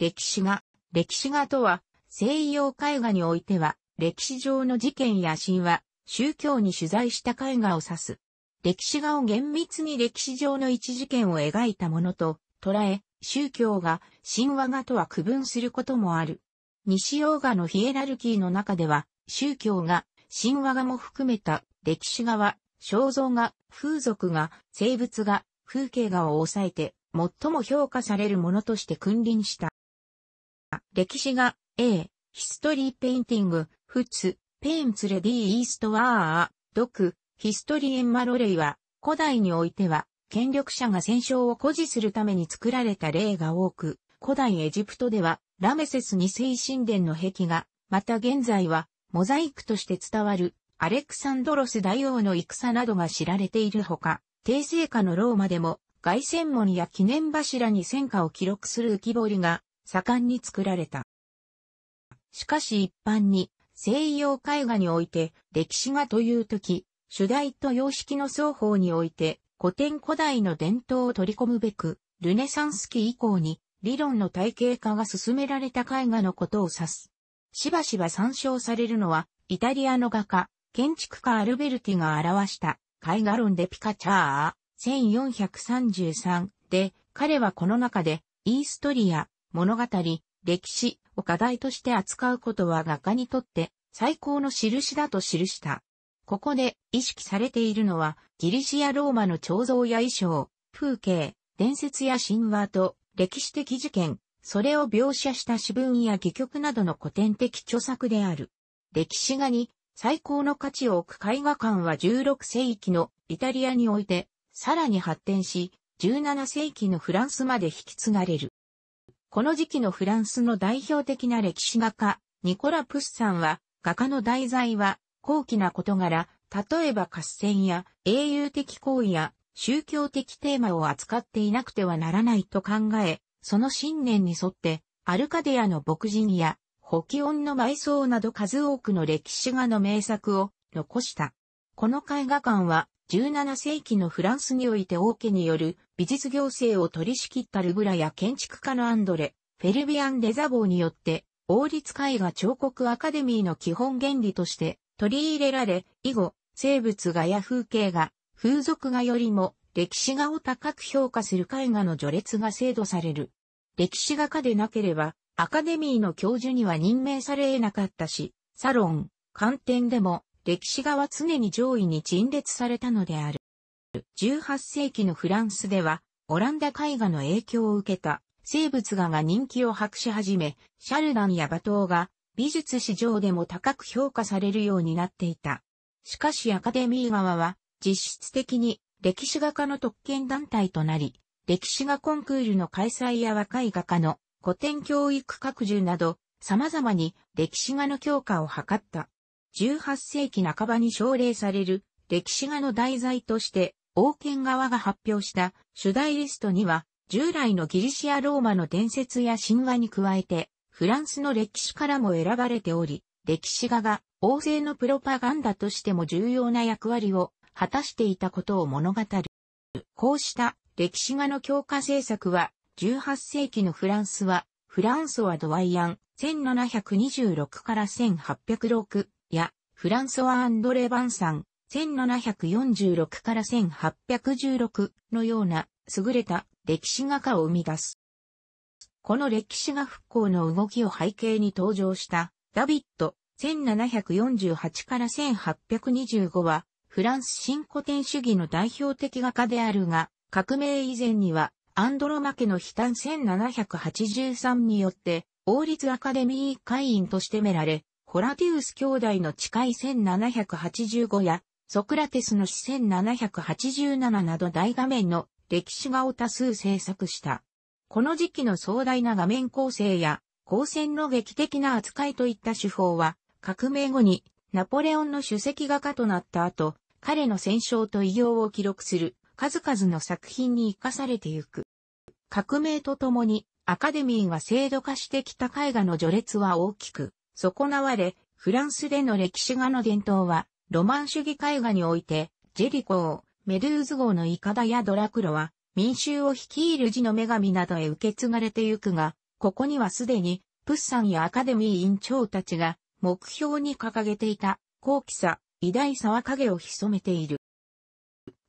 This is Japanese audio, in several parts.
歴史画。歴史画とは、西洋絵画においては、歴史上の事件や神話、宗教に取材した絵画を指す。歴史画を厳密に歴史上の一事件を描いたものと捉え、宗教画、神話画とは区分することもある。西洋画のヒエラルキーの中では、宗教画、神話画も含めた歴史画は、肖像画、風俗画、生物画、風景画を抑えて、最も評価されるものとして君臨した。歴史が、A、ヒストリーペインティング、フツ、ペインツレディイーストワー、ドク、ヒストリエンマロレイは、古代においては、権力者が戦勝を誇示するために作られた例が多く、古代エジプトでは、ラメセス2世神殿の壁画、また現在は、モザイクとして伝わる、アレクサンドロス大王の戦などが知られているほか、帝政下のローマでも、凱旋門や記念柱に戦果を記録する浮き彫りが盛んに作られた。しかし一般に西洋絵画において歴史画という時、主題と様式の双方において古典古代の伝統を取り込むべく、ルネサンス期以降に理論の体系化が進められた絵画のことを指す。しばしば参照されるのは、イタリアの画家、建築家アルベルティが表した絵画論でピカチャー、1433で、彼はこの中で、イーストリア、物語、歴史を課題として扱うことは画家にとって最高の印だと記した。ここで意識されているのはギリシアローマの彫像や衣装、風景、伝説や神話と歴史的事件、それを描写した詩文や戯曲などの古典的著作である。歴史画に最高の価値を置く絵画館は16世紀のイタリアにおいてさらに発展し、17世紀のフランスまで引き継がれる。この時期のフランスの代表的な歴史画家、ニコラ・プッサンは、画家の題材は、高貴な事柄、例えば合戦や英雄的行為や宗教的テーマを扱っていなくてはならないと考え、その信念に沿って、アルカデアの牧人や、キオ音の埋葬など数多くの歴史画の名作を残した。この絵画館は、17世紀のフランスにおいて王家による美術行政を取り仕切ったルブラや建築家のアンドレ、フェルビアン・デザボーによって、王立絵画彫刻アカデミーの基本原理として取り入れられ、以後、生物画や風景画、風俗画よりも歴史画を高く評価する絵画の序列が制度される。歴史画家でなければ、アカデミーの教授には任命され得なかったし、サロン、観点でも歴史画は常に上位に陳列されたのである。18世紀のフランスでは、オランダ絵画の影響を受けた生物画が人気を博し始め、シャルダンやバトーが美術史上でも高く評価されるようになっていた。しかしアカデミー側は実質的に歴史画家の特権団体となり、歴史画コンクールの開催や若い画家の古典教育拡充など様々に歴史画の強化を図った。18世紀半ばに奨励される歴史画の題材として王権側が発表した主題リストには従来のギリシア・ローマの伝説や神話に加えてフランスの歴史からも選ばれており歴史画が王政のプロパガンダとしても重要な役割を果たしていたことを物語る。こうした歴史画の強化政策は18世紀のフランスはフランソワ・ドワイアン1726から1806フランソワ・アンドレ・バンサン、1746から1816のような優れた歴史画家を生み出す。この歴史画復興の動きを背景に登場したダビット、1748から1825は、フランス新古典主義の代表的画家であるが、革命以前には、アンドロマ家の悲嘆1783によって、王立アカデミー会員としてめられ、ホラティウス兄弟の誓い1785や、ソクラテスの死1787など大画面の歴史画を多数制作した。この時期の壮大な画面構成や、光線の劇的な扱いといった手法は、革命後にナポレオンの首席画家となった後、彼の戦勝と異業を記録する数々の作品に生かされてゆく。革命とともにアカデミーが制度化してきた絵画の序列は大きく損なわれ、フランスでの歴史画の伝統は、ロマン主義絵画において、ジェリコー、メドゥーズ号のイカダやドラクロは、民衆を率いる字の女神などへ受け継がれてゆくが、ここにはすでに、プッサンやアカデミー委員長たちが、目標に掲げていた、高貴さ、偉大さは影を潜めている。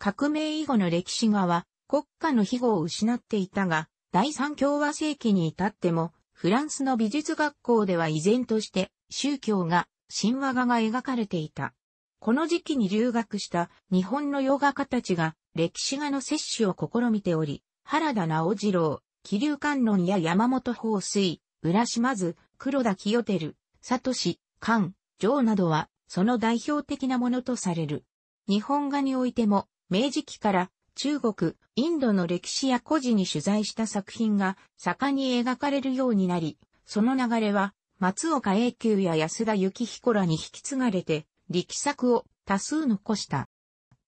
革命以後の歴史画は、国家の庇護を失っていたが、第三共和世紀に至っても、フランスの美術学校では依然として宗教が、神話画が描かれていた。この時期に留学した日本の洋画家たちが歴史画の摂取を試みており、原田直次郎、気流観音や山本放水、浦島津、黒田清照、佐藤氏、菅城などは、その代表的なものとされる。日本画においても、明治期から中国、インドの歴史や古事に取材した作品が盛んに描かれるようになり、その流れは松岡永久や安田幸彦らに引き継がれて、力作を多数残した。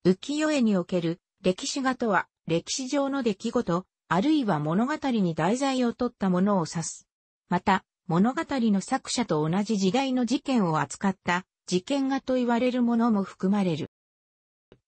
浮世絵における歴史画とは、歴史上の出来事、あるいは物語に題材を取ったものを指す。また、物語の作者と同じ時代の事件を扱った、事件画と言われるものも含まれる。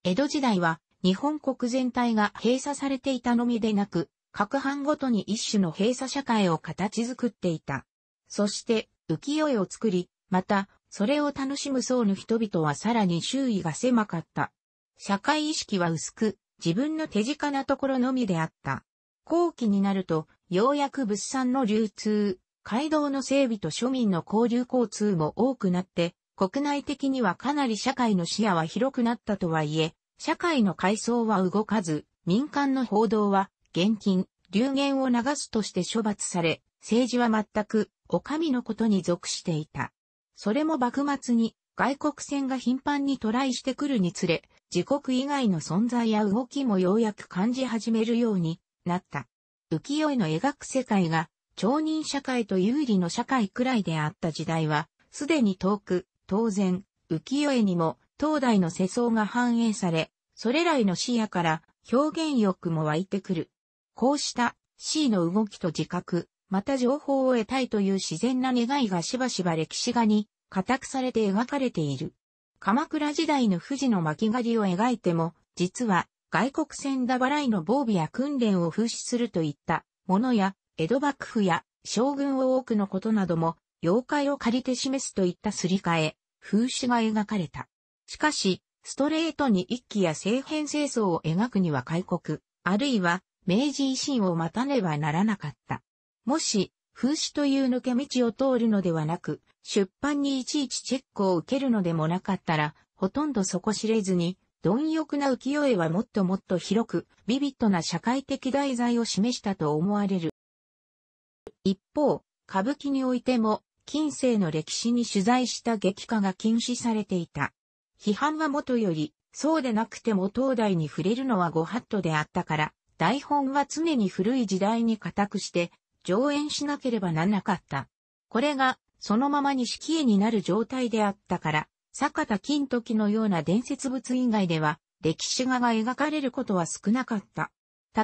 江戸時代は、日本国全体が閉鎖されていたのみでなく、各藩ごとに一種の閉鎖社会を形作っていた。そして、浮世絵を作り、また、それを楽しむ層の人々はさらに周囲が狭かった。社会意識は薄く、自分の手近なところのみであった。後期になると、ようやく物産の流通、街道の整備と庶民の交流交通も多くなって、国内的にはかなり社会の視野は広くなったとはいえ、社会の階層は動かず、民間の報道は、現金、流言を流すとして処罰され、政治は全く、お上のことに属していた。それも幕末に、外国船が頻繁にトライしてくるにつれ、自国以外の存在や動きもようやく感じ始めるようになった。浮世絵の描く世界が、町人社会と有利の社会くらいであった時代は、すでに遠く、当然、浮世絵にも東大の世相が反映され、それらへの視野から表現欲も湧いてくる。こうした C の動きと自覚、また情報を得たいという自然な願いがしばしば歴史画に固くされて描かれている。鎌倉時代の富士の巻狩りを描いても、実は外国船だばらいの防備や訓練を風刺するといったものや、江戸幕府や将軍を多くのことなども、妖怪を借りて示すといったすり替え、風刺が描かれた。しかし、ストレートに一気や政変清掃を描くには開国、あるいは明治維新を待たねばならなかった。もし、風刺という抜け道を通るのではなく、出版にいちいちチェックを受けるのでもなかったら、ほとんど底知れずに、貪欲な浮世絵はもっともっと広く、ビビッドな社会的題材を示したと思われる。一方、歌舞伎においても、近世の歴史に取材した劇化が禁止されていた。批判はもとより、そうでなくても東大に触れるのはご法度であったから、台本は常に古い時代に固くして、上演しなければならなかった。これが、そのままに式絵になる状態であったから、坂田金時のような伝説物以外では、歴史画が描かれることは少なかった。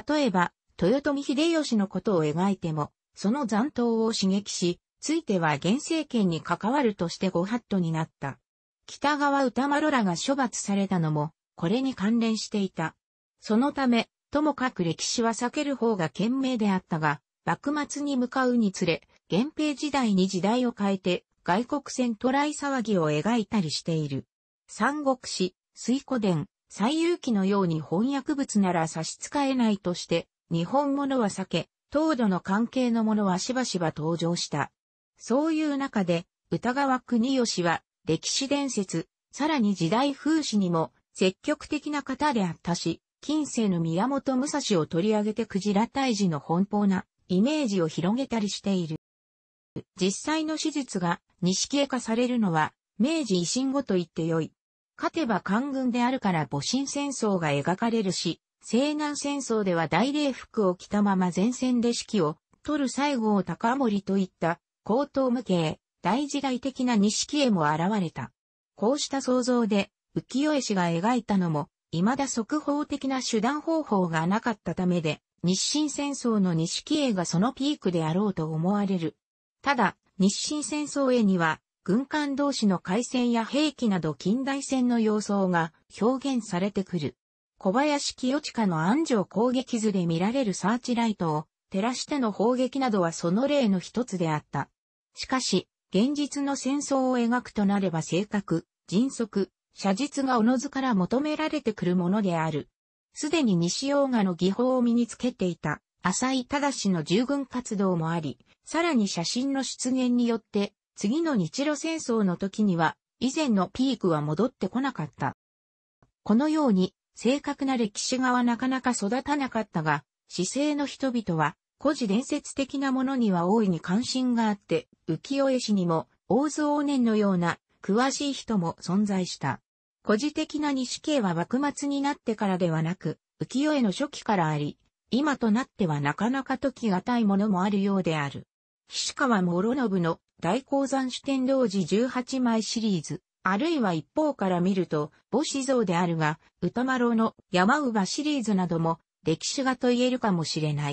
例えば、豊臣秀吉のことを描いても、その残党を刺激し、ついては現政権に関わるとしてご法度になった。北川歌丸らが処罰されたのも、これに関連していた。そのため、ともかく歴史は避ける方が賢明であったが、幕末に向かうにつれ、源平時代に時代を変えて、外国船トライ騒ぎを描いたりしている。三国史、水古伝、最遊記のように翻訳物なら差し支えないとして、日本物は避け、東土の関係のものはしばしば登場した。そういう中で、歌川国吉は、歴史伝説、さらに時代風刺にも積極的な方であったし、近世の宮本武蔵を取り上げてクジラ退治の奔放なイメージを広げたりしている。実際の史実が西系化されるのは明治維新後と言ってよい。勝てば官軍であるから戊辰戦争が描かれるし、西南戦争では大礼服を着たまま前線で指揮を取る西郷隆盛といった高等無形、大時代的な錦絵も現れた。こうした想像で、浮世絵師が描いたのも、未だ速報的な手段方法がなかったためで、日清戦争の錦絵がそのピークであろうと思われる。ただ、日清戦争絵には、軍艦同士の海戦や兵器など近代戦の様相が表現されてくる。小林清親の安城攻撃図で見られるサーチライトを照らしての砲撃などはその例の一つであった。しかし、現実の戦争を描くとなれば正確、迅速、写実がおのずから求められてくるものである。すでに西洋画の技法を身につけていた、浅井正の従軍活動もあり、さらに写真の出現によって、次の日露戦争の時には、以前のピークは戻ってこなかった。このように、正確な歴史画はなかなか育たなかったが、市政の人々は、古事伝説的なものには大いに関心があって、浮世絵師にも、大津往年のような、詳しい人も存在した。古事的な西系は幕末になってからではなく、浮世絵の初期からあり、今となってはなかなか時がたいものもあるようである。岸川諸信の大鉱山主天童寺18枚シリーズ、あるいは一方から見ると、母子像であるが、歌丸の山乳シリーズなども歴史画と言えるかもしれない。